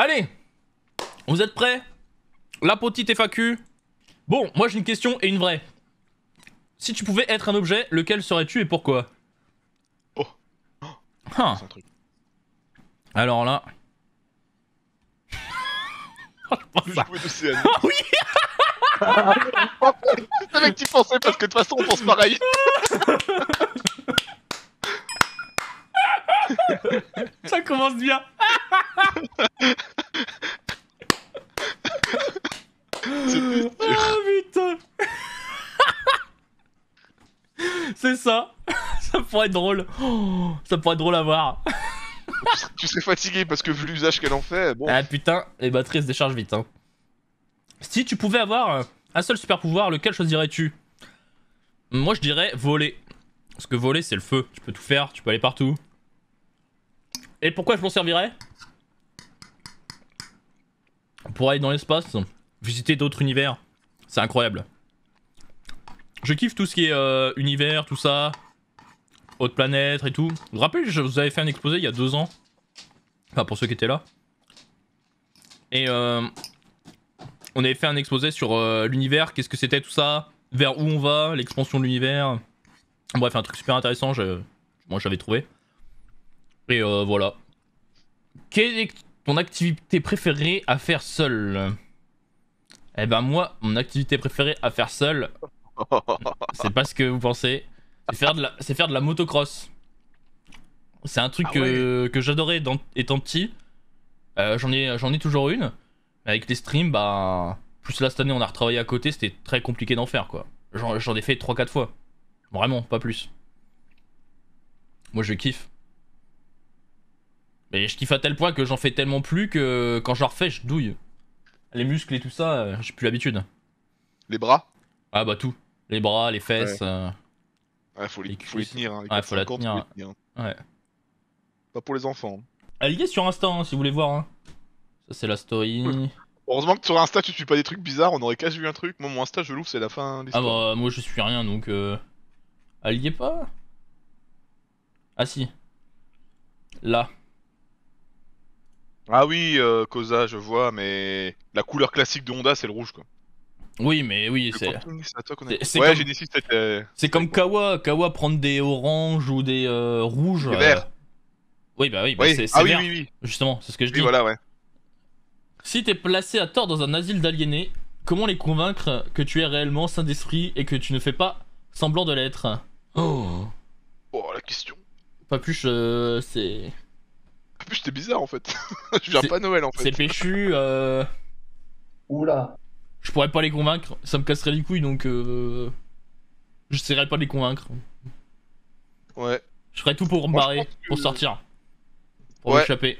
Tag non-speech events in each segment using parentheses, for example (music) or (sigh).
Allez, vous êtes prêts La petite FAQ. Bon, moi j'ai une question et une vraie. Si tu pouvais être un objet, lequel serais-tu et pourquoi Oh, oh. Un truc. Alors là... oh, (laughs) je pense à... oh, (laughs) oui ah (laughs) C'est vrai que tu pensais parce que de toute façon on pense pareil ça commence bien. oh putain. C'est ça. Ça pourrait être drôle. ça pourrait être drôle à voir. tu serais fatigué parce que vu l'usage qu'elle en fait. Bon. Ah putain, les batteries se déchargent vite. Hein. Si tu pouvais avoir euh, un seul super pouvoir, lequel choisirais-tu Moi je dirais voler. Parce que voler c'est le feu. Tu peux tout faire, tu peux aller partout. Et pourquoi je m'en servirais Pour aller dans l'espace, visiter d'autres univers. C'est incroyable. Je kiffe tout ce qui est euh, univers, tout ça. Autre planète et tout. Vous vous rappelez, je vous avais fait un exposé il y a deux ans. Enfin, pour ceux qui étaient là. Et euh, on avait fait un exposé sur euh, l'univers, qu'est-ce que c'était tout ça, vers où on va, l'expansion de l'univers. Bref, un truc super intéressant, je, moi j'avais trouvé. Et euh, voilà. Quelle est ton activité préférée à faire seul Eh ben moi, mon activité préférée à faire seul, (laughs) c'est pas ce que vous pensez, c'est faire de la, c'est faire de la motocross. C'est un truc ah que, j'adorais étant petit. Euh, j'en ai, j'en ai toujours une. avec les streams, bah plus là cette année on a retravaillé à côté, c'était très compliqué d'en faire quoi. J'en, ai fait 3-4 fois. Vraiment, pas plus. Moi je kiffe. Mais je kiffe à tel point que j'en fais tellement plus que quand je refais, je douille. Les muscles et tout ça, euh, j'ai plus l'habitude. Les bras Ah bah tout. Les bras, les fesses. Ouais, euh, faut, les, tenir. Hein. faut la tenir. Ouais. Pas pour les enfants. Alliez hein. sur Insta hein, si vous voulez voir. Hein. Ça c'est la story. Heureusement que sur Insta tu suis pas des trucs bizarres, on aurait qu'à vu un truc. Moi mon Insta je l'ouvre, c'est la fin des Ah bah moi je suis rien donc. Euh... pas Ah si. Là. Ah oui, euh, je vois, mais la couleur classique de Honda, c'est le rouge, quoi. Oui, mais oui, c'est. C'est, ouais, comme... Euh, c'est comme Kawa. Kawa prendre des oranges ou des euh, rouges. Euh, vert. Bah oui, bah oui, c'est, ah, oui, Oui, oui, Justement, c'est ce que je dis. voilà, ouais. Si t'es placé à tort dans un asile d'aliénés, comment les convaincre que tu es réellement saint d'esprit et que tu ne fais pas semblant de l'être Oh. Oh, la question. Papuche, c'est j'étais bizarre en fait. (laughs) je viens pas Noël en fait. C'est péchu. Euh... (laughs) Oula. Je pourrais pas les convaincre, ça me casserait les couilles donc. Euh... J'essaierai pas les convaincre. Ouais. Je ferais tout pour me barrer, pour sortir. Pour m'échapper.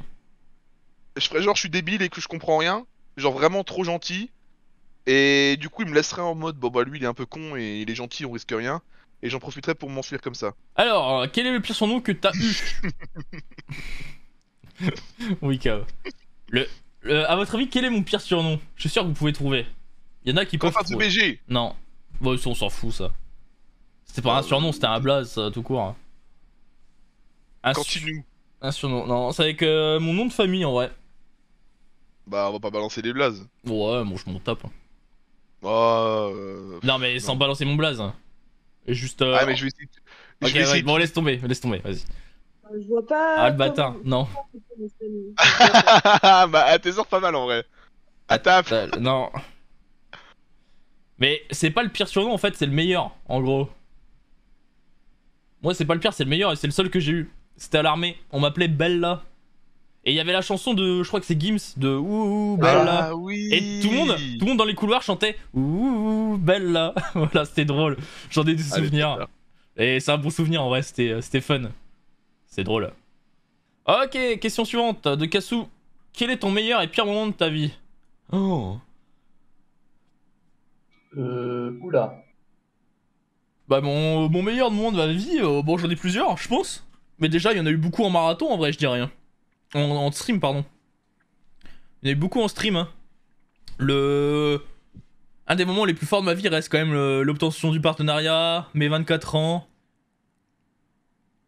Je ferais genre je suis débile et que je comprends rien. Genre vraiment trop gentil. Et du coup, il me laisserait en mode bon bah lui il est un peu con et il est gentil, on risque rien. Et j'en profiterais pour m'enfuir comme ça. Alors, euh, quel est le pire son nom que t'as eu (laughs) (laughs) oui, KO. Le, à votre avis, quel est mon pire surnom Je suis sûr que vous pouvez trouver. Il y en a qui peuvent. Enfin, Non. Bon, on s'en fout, ça. C'était pas un euh, surnom, c'était un blaze, euh, tout court. Hein. Un Continue. Un surnom. Non, c'est avec euh, mon nom de famille en vrai. Bah, on va pas balancer des blazes. Ouais, bon, je m'en tape. Hein. Oh, non, mais sans balancer mon blaze. Hein. Juste. Ah, mais je vais essayer. bon, laisse tomber, laisse tomber, vas-y. Je vois pas. Ah, le bâtard, non. Ah, bah, ah, tes pas mal en vrai. À ah, bah, non. Mais c'est pas le pire surnom en fait, c'est le meilleur, en gros. Moi, c'est pas le pire, c'est le meilleur et c'est le seul que j'ai eu. C'était à l'armée, on m'appelait Bella. Et il y avait la chanson de, je crois que c'est Gims, de Ouh Bella. oui. Et tout le, monde, tout le monde dans les couloirs chantait Ouh Bella. (laughs) voilà, c'était drôle. J'en ai des souvenirs. et c'est un bon souvenir en vrai, c'était euh, fun. C'est drôle. Ok, question suivante de cassou Quel est ton meilleur et pire moment de ta vie Oh. Euh, oula. Bah mon, meilleur moment de ma vie, euh, bon j'en ai plusieurs, je pense. Mais déjà, il y en a eu beaucoup en marathon en vrai, je dis rien. Hein. En, stream, pardon. Il y en a eu beaucoup en stream. Hein. Le... Un des moments les plus forts de ma vie reste quand même l'obtention du partenariat, mes 24 ans,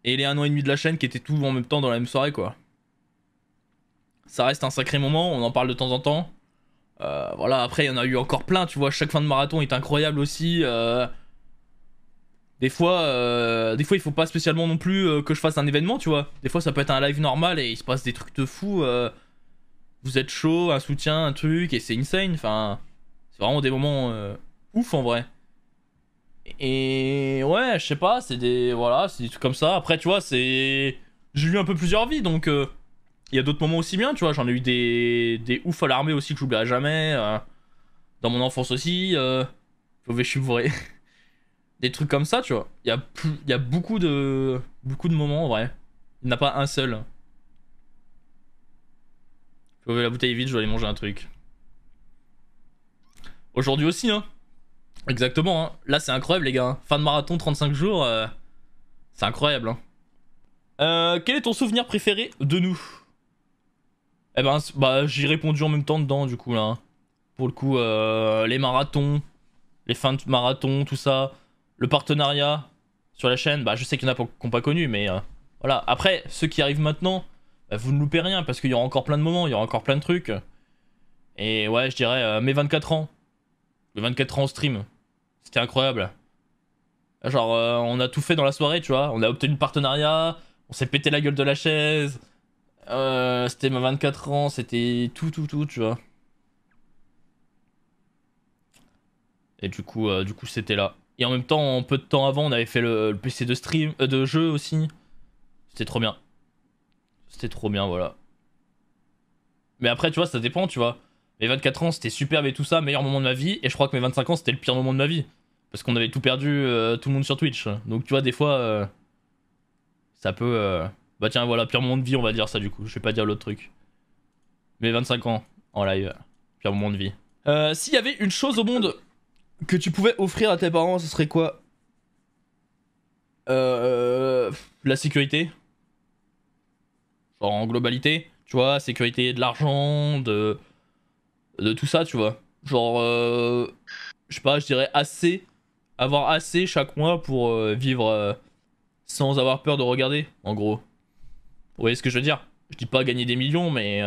et les un an et demi de la chaîne qui étaient tous en même temps dans la même soirée, quoi. Ça reste un sacré moment, on en parle de temps en temps. Euh, voilà, après, il y en a eu encore plein, tu vois. Chaque fin de marathon est incroyable aussi. Euh. Des fois, euh, des fois, il faut pas spécialement non plus que je fasse un événement, tu vois. Des fois, ça peut être un live normal et il se passe des trucs de fou. Vous êtes chaud, un soutien, un truc, et c'est insane. Enfin, c'est vraiment des moments ouf en vrai. Et ouais, je sais pas, c'est des. Voilà, c'est des trucs comme ça. Après, tu vois, c'est. J'ai eu un peu plusieurs vies, donc. Euh, il y a d'autres moments aussi bien, tu vois. J'en ai eu des, des ouf à l'armée aussi que j'oublierai jamais. Euh, dans mon enfance aussi. Euh, je suis vrai (laughs) des trucs comme ça, tu vois. Il y, a beaucoup de, beaucoup de moments en vrai. Il n'y en a pas un seul. Faut la bouteille vide, je vais aller manger un truc. Aujourd'hui aussi, hein. Exactement, hein. là c'est incroyable les gars. Hein. Fin de marathon, 35 jours, euh, c'est incroyable. Hein. Euh, quel est ton souvenir préféré de nous Eh ben, bah, j'ai répondu en même temps dedans du coup là. Pour le coup, euh, les marathons, les fins de marathon, tout ça, le partenariat sur la chaîne, bah je sais qu'il y en a qui n'ont pas connu, mais voilà. Après, ceux qui arrivent maintenant, bah, vous ne loupez rien parce qu'il y aura encore plein de moments, il y aura encore plein de trucs. Et ouais, je dirais mes 24 ans. Mes 24 ans stream, c'était incroyable. Genre, euh, on a tout fait dans la soirée, tu vois. On a obtenu le partenariat, on s'est pété la gueule de la chaise. Euh, c'était ma 24 ans, c'était tout, tout, tout, tu vois. Et du coup, euh, du coup, c'était là. Et en même temps, un peu de temps avant, on avait fait le, le PC de stream, de jeu aussi. C'était trop bien. C'était trop bien, voilà. Mais après, tu vois, ça dépend, tu vois. Mes 24 ans, c'était superbe et tout ça, meilleur moment de ma vie. Et je crois que mes 25 ans, c'était le pire moment de ma vie. Parce qu'on avait tout perdu, euh, tout le monde sur Twitch. Donc tu vois, des fois, euh, ça peut... Euh, bah tiens, voilà, pire moment de vie, on va dire ça du coup. Je vais pas dire l'autre truc. Mes 25 ans, en live. Pire moment de vie. S'il y avait une chose au monde que tu pouvais offrir à tes parents, ce serait quoi La sécurité. Genre en globalité, tu vois, sécurité de l'argent, de de tout ça, tu vois. Genre, euh, je sais pas, je dirais assez, avoir assez chaque mois pour euh, vivre euh, sans avoir peur de regarder, en gros. Vous voyez ce que je veux dire Je dis pas gagner des millions, mais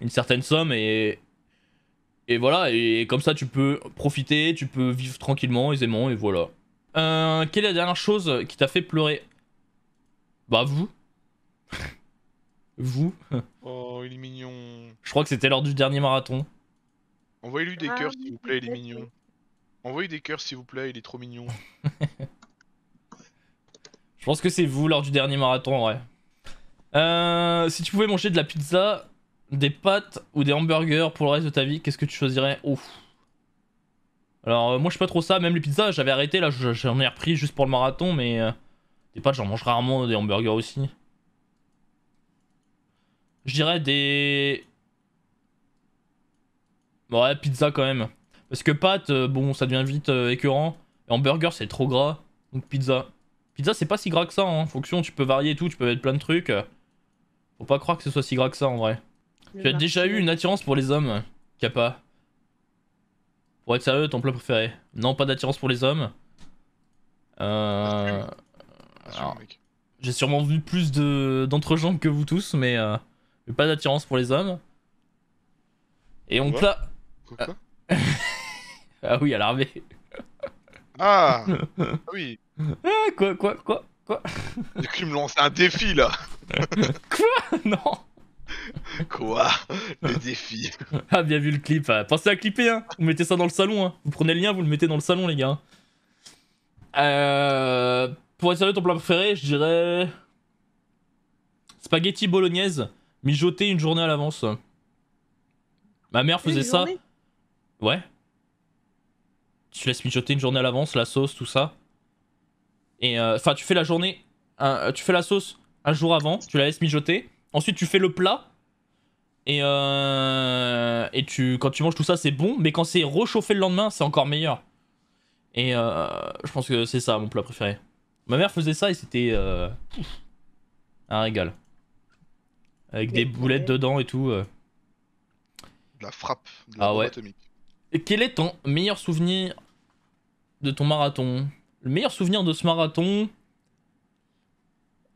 une certaine somme et. Et voilà, et comme ça tu peux profiter, tu peux vivre tranquillement, aisément, et voilà. quelle est la dernière chose qui t'a fait pleurer Bah vous. (laughs) vous. Oh il est mignon. Je crois que c'était lors du dernier marathon. Envoyez-lui des ah cœurs, s'il vous plaît, il est mignon. Envoyez des cœurs, s'il vous plaît, il est trop mignon. (laughs) Je pense que c'est vous lors du dernier marathon, ouais. Euh, si tu pouvais manger de la pizza, des pâtes ou des hamburgers pour le reste de ta vie, qu'est-ce que tu choisirais Ouf. Alors, euh, moi, je sais pas trop ça. Même les pizzas, j'avais arrêté. Là, j'en ai repris juste pour le marathon, mais euh, des pâtes, j'en mange rarement. Des hamburgers aussi. Je dirais des... Ouais, pizza quand même. Parce que pâte, euh, bon, ça devient vite euh, écœurant. Et burger c'est trop gras. Donc pizza. Pizza, c'est pas si gras que ça, hein. Fonction, tu peux varier et tout, tu peux mettre plein de trucs. Faut pas croire que ce soit si gras que ça, en vrai. tu as déjà eu une attirance pour les hommes, Kappa. Pour être sérieux, ton plat préféré Non, pas d'attirance pour les hommes. Euh... J'ai sûrement vu plus d'entre-gens que vous tous, mais... Euh, mais pas d'attirance pour les hommes. Et on cla... Pourquoi ah. (laughs) ah. oui, à l'armée. (laughs) Ah (laughs) Oui ah, Quoi, quoi, quoi, quoi J'ai me lance un défi là Quoi Non Quoi Le défi Ah, bien vu le clip. Ah, pensez à clipper, hein Vous mettez ça dans le salon, hein Vous prenez le lien, vous le mettez dans le salon, les gars. Euh... Pour sérieux, ton plat préféré, je dirais. Spaghetti bolognaise Mijoter une journée à l'avance. Ma mère faisait ça. ouais. Tu laisses mijoter une journée à l'avance, la sauce, tout ça. Et euh, enfin, tu fais la journée, euh, tu fais la sauce un jour avant, tu la laisses mijoter. Ensuite, tu fais le plat. Et, euh, et tu, quand tu manges tout ça, c'est bon. Mais quand c'est rechauffé le lendemain, c'est encore meilleur. Et je pense que c'est ça mon plat préféré. Ma mère faisait ça et c'était un régal avec des boulettes dedans et tout. Euh. De la frappe. De ah ouais. Et quel est ton meilleur souvenir de ton marathon Le meilleur souvenir de ce marathon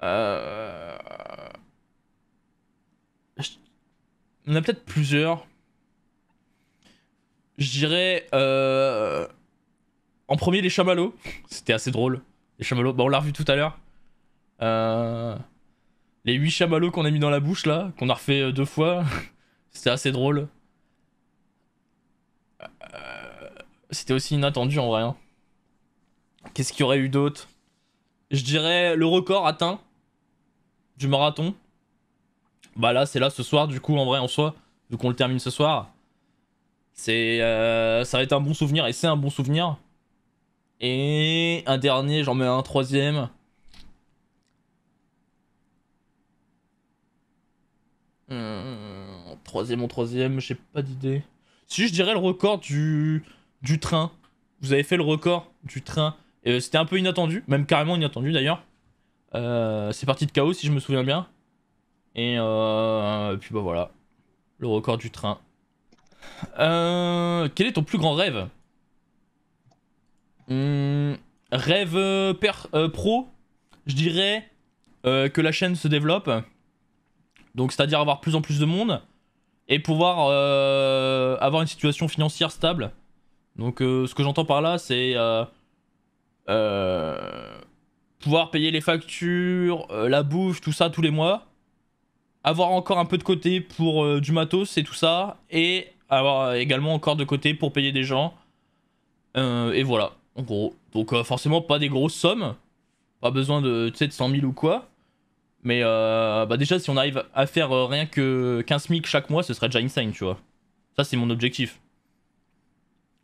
euh... On a peut-être plusieurs. Je dirais. Euh, en premier, les chamallows. C'était assez drôle. Les chamallows, Bon, bah, on l'a revu tout à l'heure. Euh... Les 8 chamallows qu'on a mis dans la bouche là, qu'on a refait euh, deux fois, (laughs) c'était assez drôle. Euh, c'était aussi inattendu en vrai. Hein. Qu'est-ce qu'il y aurait eu d'autre Je dirais le record atteint du marathon. Bah là, c'est là ce soir, du coup, en vrai, en soi, vu qu'on le termine ce soir. C'est, euh, ça va être un bon souvenir et c'est un bon souvenir. Et un dernier, j'en mets un troisième. Euh, troisième, en troisième, j'ai pas d'idée. Si je dirais le record du, du train. Vous avez fait le record du train. Euh, c'était un peu inattendu, même carrément inattendu d'ailleurs. Euh, c'est parti de chaos si je me souviens bien. Et, puis bah voilà, le record du train. quel est ton plus grand rêve hmm, Rêve pro Je dirais que la chaîne se développe, donc c'est-à-dire avoir plus en plus de monde et pouvoir euh, avoir une situation financière stable. Donc euh, ce que j'entends par là, c'est euh, pouvoir payer les factures, la bouffe, tout ça tous les mois. Avoir encore un peu de côté pour du matos et tout ça. Et avoir également encore de côté pour payer des gens. et voilà, en gros. Donc forcément pas des grosses sommes. Pas besoin de, de 100 000 ou quoi. Mais euh, bah déjà, si on arrive à faire euh, rien que 15 SMIC chaque mois, ce serait déjà insane, tu vois. Ça, c'est mon objectif.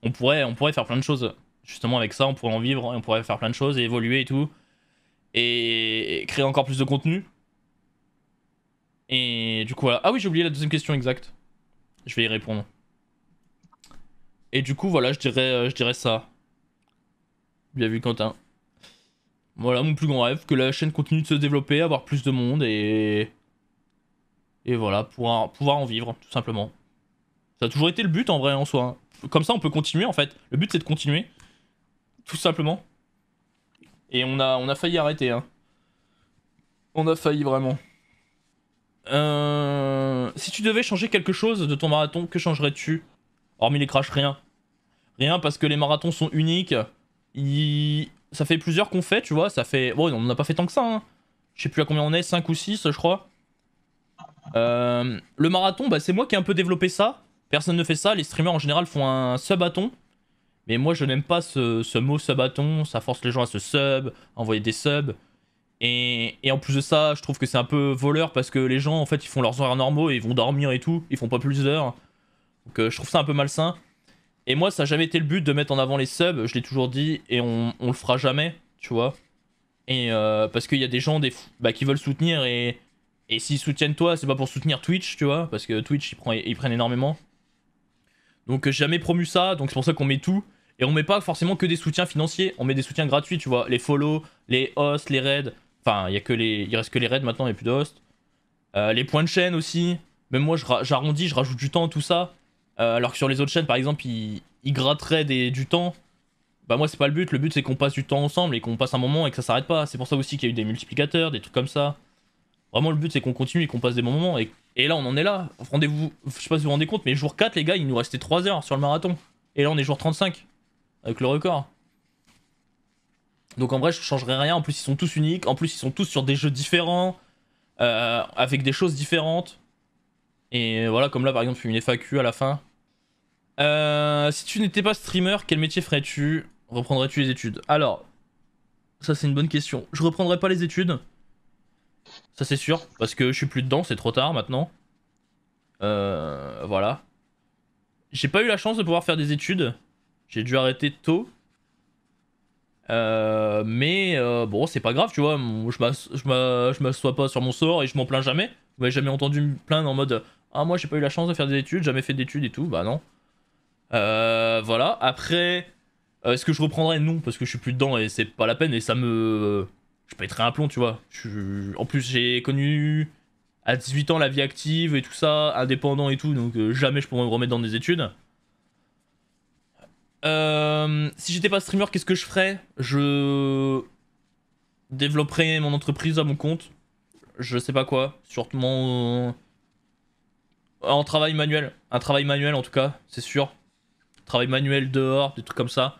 On pourrait, on pourrait faire plein de choses. Justement, avec ça, on pourrait en vivre, on pourrait faire plein de choses et évoluer et tout. Et, créer encore plus de contenu. Et du coup, voilà. Ah oui, j'ai oublié la deuxième question exacte. Je vais y répondre. Et du coup, voilà, je dirais, euh, je dirais ça. Bien vu, Quentin. Voilà mon plus grand rêve, que la chaîne continue de se développer, avoir plus de monde et... Et voilà, pouvoir, pouvoir en vivre, tout simplement. Ça a toujours été le but en vrai en soi. Comme ça on peut continuer en fait. Le but c'est de continuer. Tout simplement. Et on a, on a failli arrêter. Hein. On a failli vraiment. Euh... Si tu devais changer quelque chose de ton marathon, que changerais-tu Hormis les crashs, rien. Rien parce que les marathons sont uniques. Ils ça fait plusieurs qu'on fait, tu vois. Ça fait. Bon, on n'a pas fait tant que ça. Hein. Je sais plus à combien on est, 5 ou 6, je crois. Euh, le marathon, bah, c'est moi qui ai un peu développé ça. Personne ne fait ça. Les streamers en général font un subathon. Mais moi, je n'aime pas ce, ce mot subathon. Ça force les gens à se sub, à envoyer des subs. Et, en plus de ça, je trouve que c'est un peu voleur parce que les gens, en fait, ils font leurs horaires normaux et ils vont dormir et tout. Ils font pas plus d'heures. Donc, euh, je trouve ça un peu malsain. Et moi, ça n'a jamais été le but de mettre en avant les subs, je l'ai toujours dit, et on, le fera jamais, tu vois. Et euh, parce qu'il y a des gens des bah, qui veulent soutenir, et, s'ils soutiennent toi, c'est pas pour soutenir Twitch, tu vois, parce que Twitch, ils, prend, ils prennent énormément. Donc, j'ai jamais promu ça, donc c'est pour ça qu'on met tout. Et on met pas forcément que des soutiens financiers, on met des soutiens gratuits, tu vois, les follow, les hosts, les raids. Enfin, il y a que les, il reste que les raids maintenant, il n'y a plus de hosts. Euh, les points de chaîne aussi. Même moi, j'arrondis, je rajoute du temps, tout ça. Euh, alors que sur les autres chaînes, par exemple, ils, gratteraient des, du temps. Bah moi, c'est pas le but. Le but, c'est qu'on passe du temps ensemble et qu'on passe un moment et que ça s'arrête pas. C'est pour ça aussi qu'il y a eu des multiplicateurs, des trucs comme ça. Vraiment, le but, c'est qu'on continue et qu'on passe des bons moments. Et, là, on en est là. Rendez-vous, je sais pas si vous vous rendez compte, mais jour 4, les gars, il nous restait 3 heures sur le marathon. Et là, on est jour 35 avec le record. Donc en vrai, je changerais rien. En plus, ils sont tous uniques. En plus, ils sont tous sur des jeux différents, euh, avec des choses différentes. Et voilà, comme là, par exemple, une FAQ à la fin. Euh, si tu n'étais pas streamer, quel métier ferais-tu Reprendrais-tu les études Alors, ça c'est une bonne question. Je reprendrais pas les études. Ça c'est sûr, parce que je suis plus dedans, c'est trop tard maintenant. Euh, voilà. J'ai pas eu la chance de pouvoir faire des études. J'ai dû arrêter tôt. Euh, mais euh, bon, c'est pas grave, tu vois. Je m'assois pas sur mon sort et je m'en plains jamais. Vous m'avez jamais entendu me plaindre en mode Ah, moi j'ai pas eu la chance de faire des études, jamais fait d'études et tout. Bah non. Euh, voilà, après, euh, est-ce que je reprendrai Non, parce que je suis plus dedans et c'est pas la peine et ça me. Je pèterai un plomb, tu vois. En plus, j'ai connu à 18 ans la vie active et tout ça, indépendant et tout, donc euh, jamais je pourrais me remettre dans des études. si j'étais pas streamer, qu'est-ce que je ferais Je développerais mon entreprise à mon compte. Je sais pas quoi, sûrement en travail manuel. Un travail manuel en tout cas, c'est sûr travail manuel dehors, des trucs comme ça.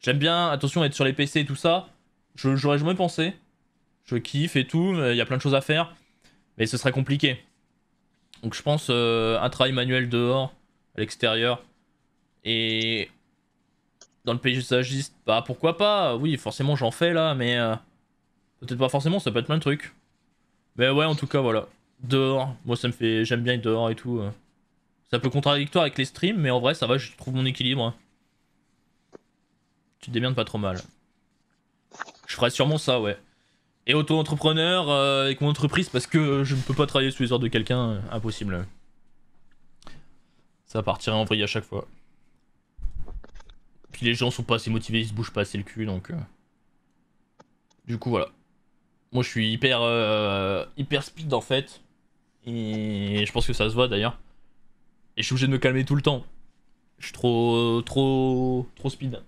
J'aime bien, attention, être sur les PC et tout ça. Je, j'aurais jamais pensé. Je kiffe et tout, il y a plein de choses à faire. Mais ce serait compliqué. Donc je pense euh, un travail manuel dehors, à l'extérieur. Et dans le paysagiste, bah pourquoi pas Oui, forcément j'en fais là, mais euh, peut-être pas forcément, ça peut être plein de trucs. Mais ouais, en tout cas, voilà. Dehors, moi ça me fait. J'aime bien être dehors et tout. Euh. C'est un peu contradictoire avec les streams, mais en vrai, ça va, je trouve mon équilibre. Tu te démerdes pas trop mal. Je ferais sûrement ça, ouais. Et auto-entrepreneur euh, avec mon entreprise, parce que je ne peux pas travailler sous les ordres de quelqu'un, euh, impossible. Ça partirait en vrille à chaque fois. Puis les gens sont pas assez motivés, ils se bougent pas assez le cul, donc... Euh. Du coup, voilà. Moi, je suis hyper, hyper speed, en fait. Et je pense que ça se voit, d'ailleurs. Et je suis obligé de me calmer tout le temps. Je suis trop, trop, trop speed.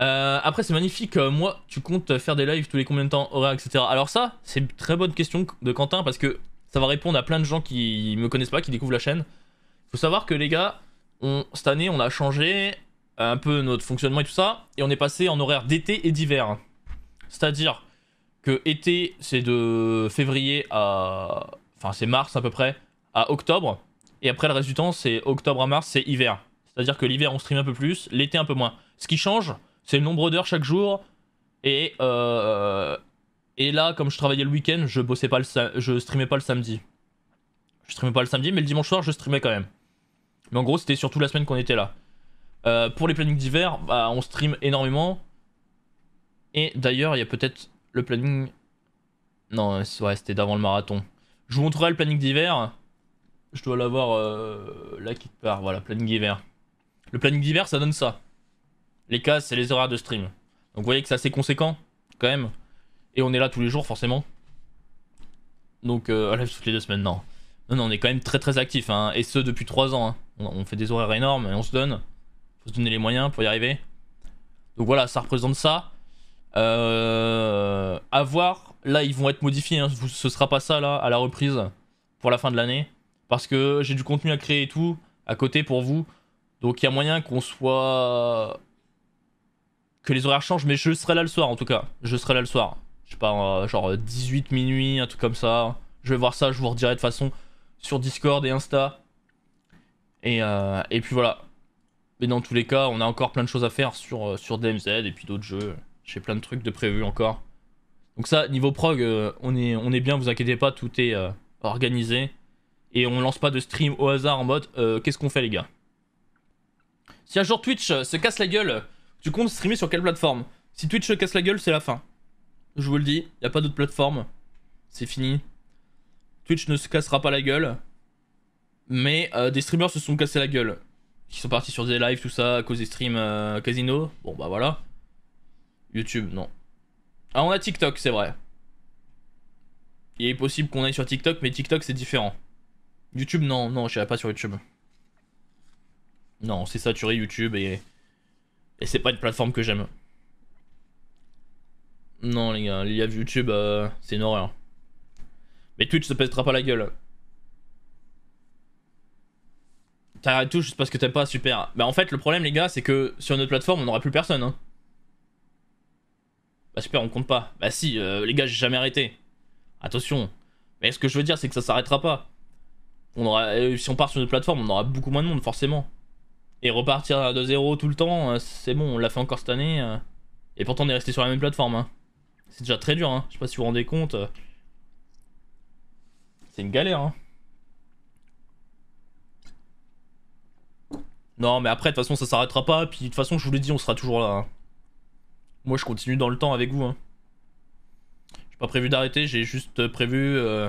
Euh, après, c'est magnifique. Euh, moi, tu comptes faire des lives tous les combien de temps, horaires, etc. Alors ça, c'est une très bonne question de Quentin parce que ça va répondre à plein de gens qui me connaissent pas, qui découvrent la chaîne. Il Faut savoir que les gars, cette année, on a changé un peu notre fonctionnement et tout ça, et on est passé en horaire d'été et d'hiver. C'est-à-dire que été, c'est de février à enfin c'est mars à peu près, à octobre. Et après le reste du temps, c'est octobre à mars, c'est hiver. C'est-à-dire que l'hiver on stream un peu plus, l'été un peu moins. Ce qui change, c'est le nombre d'heures chaque jour. Et, euh, et là, comme je travaillais le week-end, je bossais pas le je streamais pas le samedi. Je streamais pas le samedi, mais le dimanche soir, je streamais quand même. Mais en gros, c'était surtout la semaine qu'on était là. Euh, pour les plannings d'hiver, bah, on stream énormément. Et d'ailleurs, il y a peut-être le planning. Non, ouais, c'était d'avant le marathon. Je vous montrerai le planning d'hiver. Je dois l'avoir euh, là qui part. Voilà, planning d'hiver. Le planning d'hiver, ça donne ça. Les cases, c'est les horaires de stream. Donc vous voyez que c'est assez conséquent, quand même. Et on est là tous les jours, forcément. Donc, euh, à la toutes les deux semaines, non. Non, non, on est quand même très très actif. Hein. Et ce, depuis trois ans. Hein. On, fait des horaires énormes et on se donne. Faut se donner les moyens pour y arriver. Donc voilà, ça représente ça. Avoir... Euh, Là, ils vont être modifiés. Hein. Ce sera pas ça là à la reprise pour la fin de l'année. Parce que j'ai du contenu à créer et tout à côté pour vous. Donc il y a moyen qu'on soit. Que les horaires changent, mais je serai là le soir en tout cas. Je serai là le soir. Je sais pas, euh, genre 18 minuit, un truc comme ça. Je vais voir ça, je vous redirai de façon sur Discord et Insta. Et, euh, puis voilà. Mais dans tous les cas, on a encore plein de choses à faire sur, euh, sur DMZ et puis d'autres jeux. J'ai plein de trucs de prévus encore. Donc ça, niveau prog, euh, on, est, on est bien, vous inquiétez pas, tout est euh, organisé. Et on lance pas de stream au hasard en mode euh, qu'est-ce qu'on fait les gars Si un jour Twitch se casse la gueule, tu comptes streamer sur quelle plateforme Si Twitch se casse la gueule, c'est la fin. Je vous le dis, y a pas d'autre plateforme. C'est fini. Twitch ne se cassera pas la gueule. Mais des streamers se sont cassés la gueule. Qui sont partis sur des lives, tout ça, à cause des streams casino. Bon bah voilà. YouTube, non. Ah, on a TikTok, c'est vrai. Il est possible qu'on aille sur TikTok, mais TikTok c'est différent. YouTube, non, non, je pas sur YouTube. Non, c'est saturé YouTube et. Et c'est pas une plateforme que j'aime. Non, les gars, l'IA YouTube, euh, c'est une horreur. Mais Twitch se pèsera pas la gueule. T'arrêtes tout juste parce que t'es pas, super. Bah, en fait, le problème, les gars, c'est que sur notre plateforme, on n'aura plus personne. Hein. Bah super, on compte pas. Bah si, euh, les gars, j'ai jamais arrêté. Attention. Mais ce que je veux dire, c'est que ça s'arrêtera pas. On aura, euh, si on part sur une plateforme, on aura beaucoup moins de monde, forcément. Et repartir de zéro tout le temps, euh, c'est bon, on l'a fait encore cette année. Et pourtant, on est resté sur la même plateforme. Hein. C'est déjà très dur, hein. je sais pas si vous vous rendez compte. C'est une galère. Hein. Non, mais après, de toute façon, ça s'arrêtera pas. Puis de toute façon, je vous l'ai dit, on sera toujours là. Hein. Moi, je continue dans le temps avec vous. Je hein. J'ai pas prévu d'arrêter, j'ai juste prévu euh,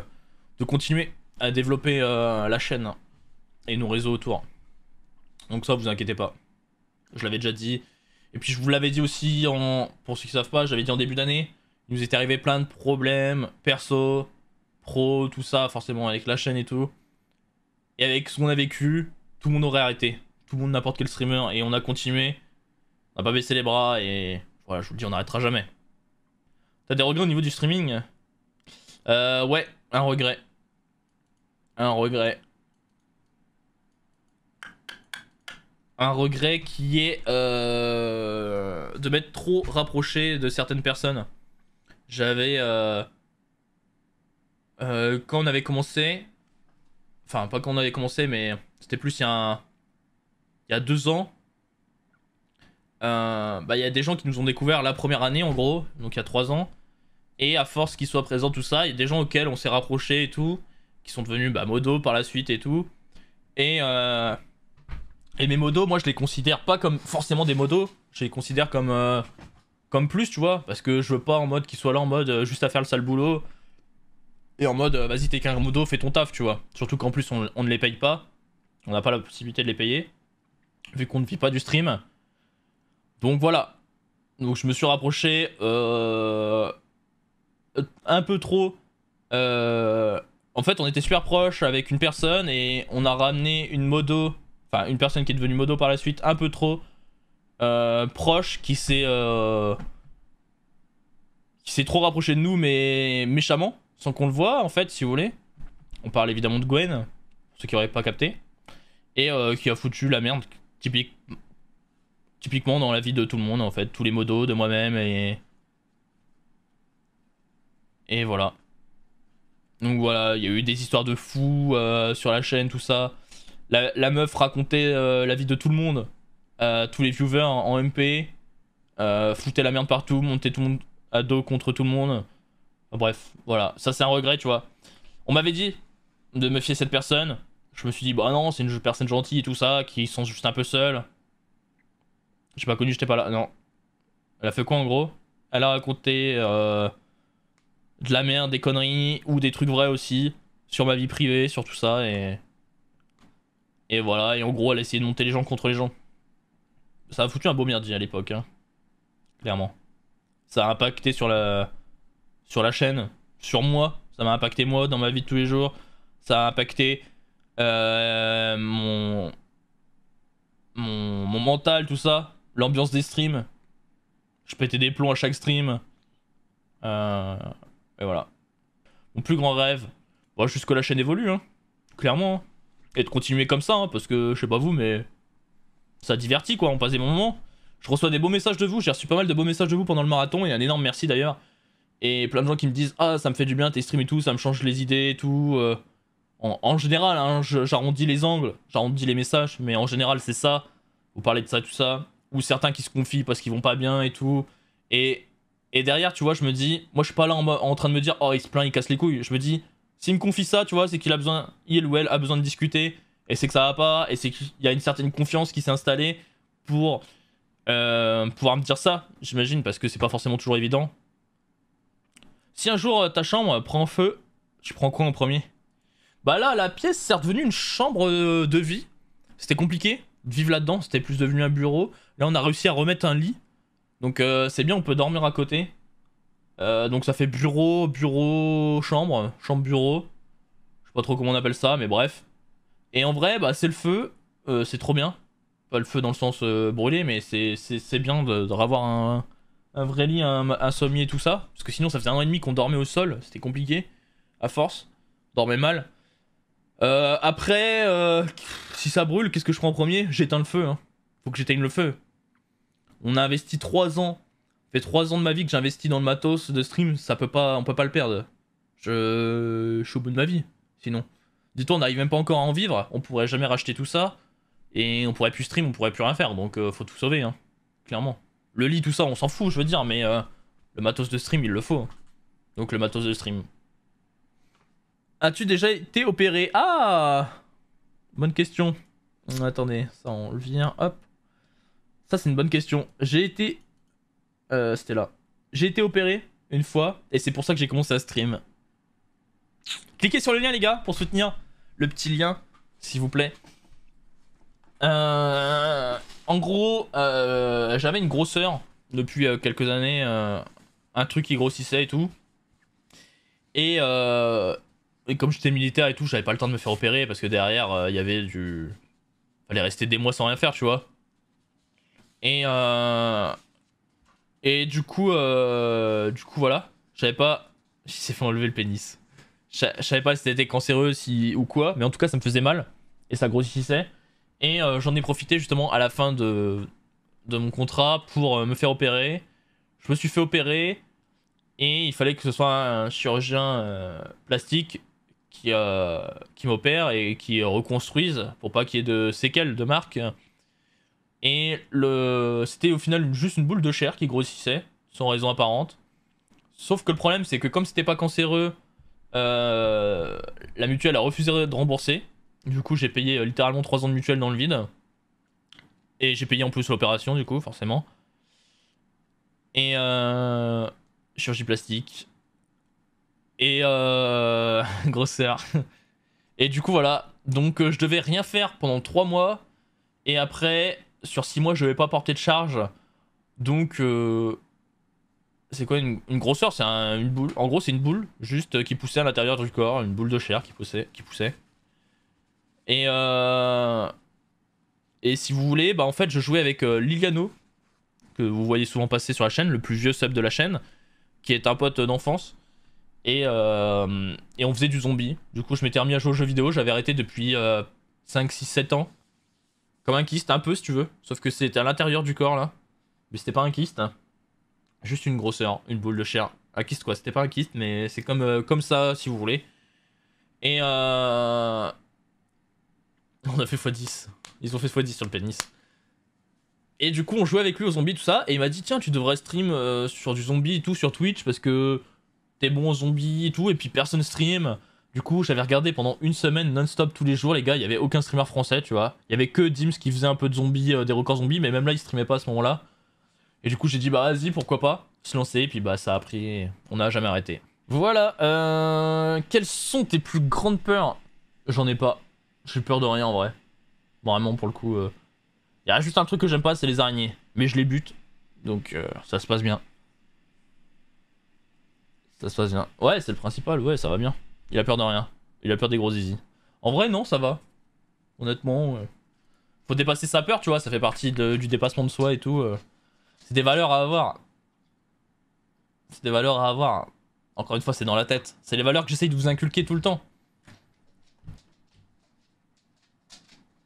de continuer à développer euh, la chaîne et nos réseaux autour. Donc ça, vous inquiétez pas. Je l'avais déjà dit. Et puis je vous l'avais dit aussi, en... pour ceux qui savent pas, j'avais dit en début d'année, il nous était arrivé plein de problèmes, perso, pro, tout ça, forcément avec la chaîne et tout. Et avec ce qu'on a vécu, tout le monde aurait arrêté. Tout le monde, n'importe quel streamer, et on a continué. On n'a pas baissé les bras et voilà, je vous dis, on n'arrêtera jamais. T'as des regrets au niveau du streaming Euh, ouais, un regret. Un regret. Un regret qui est euh, de m'être trop rapproché de certaines personnes. J'avais... Euh, euh, quand on avait commencé... Enfin, pas quand on avait commencé, mais c'était plus il y a Il y a deux ans, euh, bah, y a des gens qui nous ont découvert la première année, en gros, donc il y a 3 ans. Et à force qu'ils soient présents, tout ça, il y a des gens auxquels on s'est rapproché et tout, qui sont devenus bah, modos par la suite et tout. Et, euh, et mes modos, moi je les considère pas comme forcément des modos, je les considère comme, euh, comme plus, tu vois, parce que je veux pas en mode qu'ils soient là en mode euh, juste à faire le sale boulot et en mode vas-y, t'es qu'un modo, fais ton taf, tu vois. Surtout qu'en plus on, on, ne les paye pas, on n'a pas la possibilité de les payer, vu qu'on ne vit pas du stream. Donc voilà. Donc je me suis rapproché euh, un peu trop. Euh, en fait, on était super proche avec une personne et on a ramené une modo, enfin une personne qui est devenue modo par la suite, un peu trop euh, proche, qui s'est qui s'est trop rapproché de nous, mais méchamment, sans qu'on le voit en fait, si vous voulez. On parle évidemment de Gwen, ceux qui n'auraient pas capté, et qui a foutu la merde typique typiquement dans la vie de tout le monde en fait, tous les modos de moi-même et et voilà. Donc voilà, il y a eu des histoires de fous euh, sur la chaîne, tout ça. La, meuf racontait euh, la vie de tout le monde, tous les viewers en, MP, euh, foutait la merde partout, montait tout le monde à dos contre tout le monde. bref, voilà, ça c'est un regret, tu vois. On m'avait dit de me fier cette personne. Je me suis dit, bah non, c'est une personne gentille et tout ça, qui sont juste un peu seuls. J'ai pas connu, j'étais pas là. Non. Elle a fait quoi en gros Elle a raconté euh, de la merde, des conneries ou des trucs vrais aussi sur ma vie privée, sur tout ça et et voilà. Et en gros, elle a essayé de monter les gens contre les gens. Ça a foutu un beau merdier à l'époque, hein. clairement. Ça a impacté sur la sur la chaîne, sur moi. Ça m'a impacté moi dans ma vie de tous les jours. Ça a impacté euh, mon, mon mental, tout ça l'ambiance des streams. Je pétais des plombs à chaque stream. Euh, et voilà. Mon plus grand rêve, juste bah, jusque la chaîne évolue, hein, clairement. Hein. Et de continuer comme ça, hein, parce que je sais pas vous, mais ça divertit quoi, on passe des bons moments. Je reçois des beaux messages de vous, j'ai reçu pas mal de beaux messages de vous pendant le marathon, et un énorme merci d'ailleurs. Et plein de gens qui me disent Ah, ça me fait du bien tes streams et tout, ça me change les idées et tout. Euh. en, général, hein, j'arrondis les angles, j'arrondis les messages, mais en général, c'est ça. Vous parlez de ça, tout ça ou certains qui se confient parce qu'ils vont pas bien et tout. Et, et derrière, tu vois, je me dis, moi je suis pas là en, train de me dire, oh il se plaint, il casse les couilles. Je me dis, s'il me confie ça, tu vois, c'est qu'il a besoin, il ou elle a besoin de discuter, et c'est que ça va pas, et c'est qu'il y a une certaine confiance qui s'est installée pour euh, pouvoir me dire ça, j'imagine, parce que c'est pas forcément toujours évident. Si un jour euh, ta chambre prend feu, tu prends quoi en premier Bah là, la pièce c'est redevenu une chambre euh, de vie. C'était compliqué, vivre là-dedans, c'était plus devenu un bureau. Là, on a réussi à remettre un lit. Donc euh, c'est bien, on peut dormir à côté. Euh, donc ça fait bureau, bureau, chambre, chambre bureau. Je sais pas trop comment on appelle ça, mais bref. Et en vrai, bah c'est le feu, euh, c'est trop bien. Pas le feu dans le sens brûlé, mais c'est bien de, de un, vrai lit, un, un, sommier et tout ça. Parce que sinon, ça faisait un an et demi qu'on dormait au sol, c'était compliqué, à force. On dormait mal. Euh, après, euh, si ça brûle, qu'est-ce que je prends en premier J'éteins le feu. Hein. Faut que j'éteigne le feu. On a investi 3 ans. fait 3 ans de ma vie que j'investis dans le matos de stream. Ça peut pas, on peut pas le perdre. Je, je suis au bout de ma vie. Sinon, dis-toi, on n'arrive même pas encore à en vivre. On pourrait jamais racheter tout ça. Et on pourrait plus stream, on pourrait plus rien faire. Donc euh, faut tout sauver, hein. clairement. Le lit, tout ça, on s'en fout, je veux dire. Mais le matos de stream, il le faut. Hein. Donc le matos de stream, As-tu déjà été opéré Ah Bonne question. Hmm, attendez, ça on vient. hop. Ça c'est une bonne question. J'ai été... Euh, c'était là. J'ai été opéré une fois et c'est pour ça que j'ai commencé à stream. Cliquez sur le lien les gars pour soutenir le petit lien, s'il vous plaît. Euh, en gros, euh, j'avais une grosseur depuis quelques années, un truc qui grossissait et tout. Et, euh, et comme j'étais militaire et tout, j'avais pas le temps de me faire opérer parce que derrière, euh, il y avait du. Fallait rester des mois sans rien faire, tu vois. Et. Euh, et du coup, euh... du coup, voilà. J'avais pas. Il s'est fait enlever le pénis. Je savais pas si c'était cancéreux ou quoi, mais en tout cas, ça me faisait mal. Et ça grossissait. Et euh, j'en ai profité justement à la fin de, de mon contrat pour me faire opérer. Je me suis fait opérer. Et il fallait que ce soit un chirurgien plastique qui, euh, qui m'opèrent et qui reconstruisent pour pas qu'il y ait de séquelles de marque. Et le... c'était au final juste une boule de chair qui grossissait, sans raison apparente. Sauf que le problème, c'est que comme c'était pas cancéreux, euh, la mutuelle a refusé de rembourser. Du coup, j'ai payé euh, littéralement 3 ans de mutuelle dans le vide. Et j'ai payé en plus l'opération, du coup, forcément. Et chirurgie plastique, et euh... (laughs) grosseur. Et du coup, voilà. Donc, euh, je devais rien faire pendant 3 mois. Et après, sur 6 mois, je devais pas porter de charge. Donc, euh... c'est quoi une, grosseur C'est une boule. En gros, c'est une boule juste euh, qui poussait à l'intérieur du corps. Une boule de chair qui poussait. Qui poussait. Et, euh... et si vous voulez, bah, en fait, je jouais avec euh, Liliano, que vous voyez souvent passer sur la chaîne, le plus vieux sub de la chaîne, qui est un pote d'enfance. Euh, et, on faisait du zombie. Du coup, je m'étais remis à jouer aux jeux vidéo. J'avais arrêté depuis 5, 6, 7 ans. Comme un kyste, un peu si tu veux. Sauf que c'était à l'intérieur du corps là. Mais c'était pas un kyste. Hein. Juste une grosseur, une boule de chair. Un kyste quoi, c'était pas un kyste, mais c'est comme, euh, comme ça si vous voulez. Et euh, on a fait x10. Ils ont fait x10 sur le pénis. Et du coup, on jouait avec lui aux zombies, tout ça. Et il m'a dit, tiens, tu devrais stream sur du zombie et tout sur Twitch parce que des bons zombies et tout, et puis personne stream. Du coup, j'avais regardé pendant une semaine non-stop tous les jours, les gars, il y avait aucun streamer français, tu vois. Il y avait que Dims qui faisait un peu de zombies, euh, des records zombies, mais même là, il streamait pas à ce moment-là. Et du coup, j'ai dit, bah vas-y, pourquoi pas se lancer, et puis bah ça a pris, on n'a jamais arrêté. Voilà, euh... quelles sont tes plus grandes peurs J'en ai pas. J'ai peur de rien en vrai. Vraiment, pour le coup. Il euh, y a juste un truc que j'aime pas, c'est les araignées. Mais je les bute, donc euh, ça se passe bien. Ouais, c'est le principal, ouais, ça va bien. Il a peur de rien. Il a peur des gros zizi. En vrai, non, ça va. Honnêtement, Faut dépasser sa peur, tu vois, ça fait partie du dépassement de soi et tout. Euh. C'est des valeurs à avoir. C'est des valeurs à avoir. Encore une fois, c'est dans la tête. C'est les valeurs que j'essaye de vous inculquer tout le temps.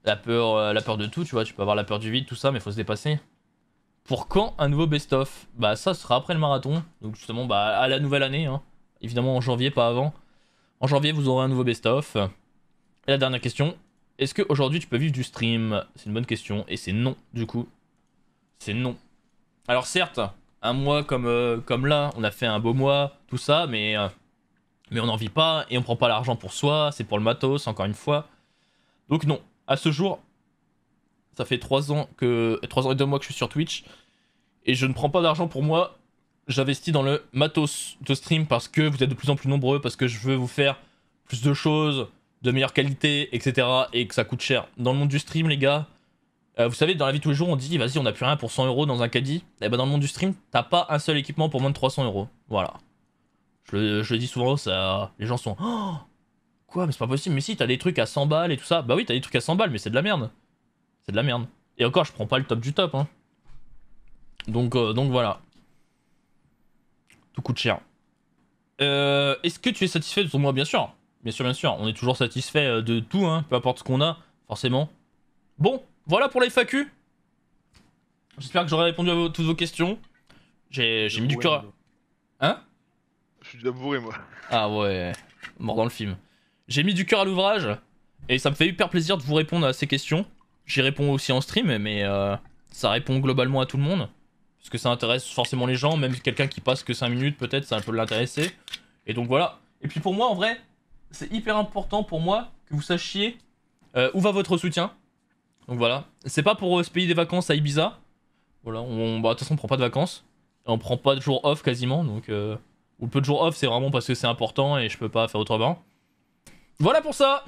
La peur, euh, la peur de tout, tu vois, tu peux avoir la peur du vide, tout ça, mais faut se dépasser. Pour quand un nouveau best-of Bah ça sera après le marathon, donc justement bah, à la nouvelle année, hein. évidemment en janvier, pas avant. En janvier, vous aurez un nouveau best-of. Et la dernière question, est-ce qu'aujourd'hui tu peux vivre du stream C'est une bonne question, et c'est non du coup. C'est non. Alors certes, un mois comme, euh, comme là, on a fait un beau mois, tout ça, mais, euh, mais on n'en vit pas, et on prend pas l'argent pour soi, c'est pour le matos, encore une fois. Donc non, à ce jour, ça fait 3 ans, que, ans et 2 mois que je suis sur Twitch. Et je ne prends pas d'argent pour moi. J'investis dans le matos de stream parce que vous êtes de plus en plus nombreux, parce que je veux vous faire plus de choses, de meilleure qualité, etc. Et que ça coûte cher. Dans le monde du stream, les gars, euh, vous savez, dans la vie de tous les jours, on dit vas-y, on n'a plus rien pour 100 euros dans un caddie. Et eh ben dans le monde du stream, t'as pas un seul équipement pour moins de 300 euros. Voilà. Je le, dis souvent, ça, les gens sont. (gasps) quoi, mais c'est pas possible, mais si, t'as des trucs à 100 balles et tout ça. Bah oui, t'as des trucs à 100 balles, mais c'est de la merde de la merde. Et encore, je prends pas le top du top. Hein. Donc, euh, donc voilà. Tout coûte cher. Euh, est-ce que tu es satisfait de ton mois Bien sûr. Bien sûr, bien sûr. On est toujours satisfait euh, de tout, hein. peu importe ce qu'on a, forcément. Bon, voilà pour les FAQ. J'espère que j'aurai répondu à toutes vos questions. J'ai mis du cœur à... Hein Je suis déjà moi. Ah ouais, mort dans le film. J'ai mis du cœur à l'ouvrage, et ça me fait hyper plaisir de vous répondre à ces questions. J'y réponds aussi en stream, mais euh, ça répond globalement à tout le monde. Parce que ça intéresse forcément les gens, même quelqu'un qui passe que 5 minutes, peut-être, ça peut l'intéresser. Et donc voilà. Et puis pour moi, en vrai, c'est hyper important pour moi que vous sachiez euh, où va votre soutien. Donc voilà. C'est pas pour ce euh, pays des vacances à Ibiza. Voilà, on, bah, de toute façon, on prend pas de vacances. On prend pas de jours off quasiment, donc... ou peu de jours off, c'est vraiment parce que c'est important et je peux pas faire autrement. Voilà pour ça